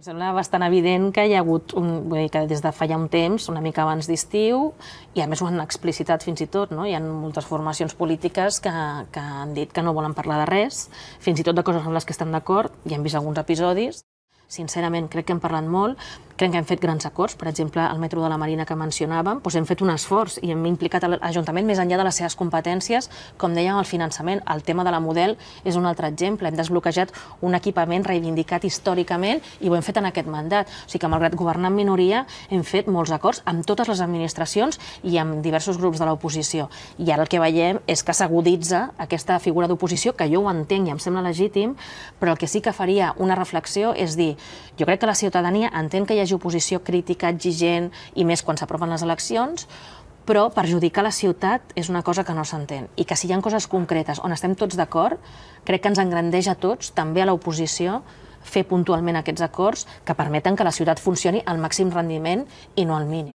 Em sembla bastant evident que hi ha hagut, un, vull dir, que des de fa ja un temps, una mica abans d'estiu, i a més ho han explicitat fins i tot, no? hi ha moltes formacions polítiques que, que han dit que no volen parlar de res, fins i tot de coses amb les que estan d'acord, i hem vist alguns episodis. Sincerament, crec que hem parlat molt, crec que hem fet grans acords, per exemple, el metro de la Marina que mencionàvem, doncs hem fet un esforç i hem implicat l'Ajuntament més enllà de les seves competències, com dèiem, el finançament. El tema de la model és un altre exemple. Hem desbloquejat un equipament reivindicat històricament i ho hem fet en aquest mandat. O sigui que, malgrat governar en minoria, hem fet molts acords amb totes les administracions i amb diversos grups de l'oposició. I ara el que veiem és que s'aguditza aquesta figura d'oposició, que jo ho entenc i em sembla legítim, però el que sí que faria una reflexió és dir, jo crec que la ciutadania entén que hi ha hagi oposició crítica, exigent, i més quan s'aproven les eleccions, però perjudicar la ciutat és una cosa que no s'entén. I que si hi ha coses concretes on estem tots d'acord, crec que ens engrandeix a tots, també a l'oposició, fer puntualment aquests acords que permeten que la ciutat funcioni al màxim rendiment i no al mínim.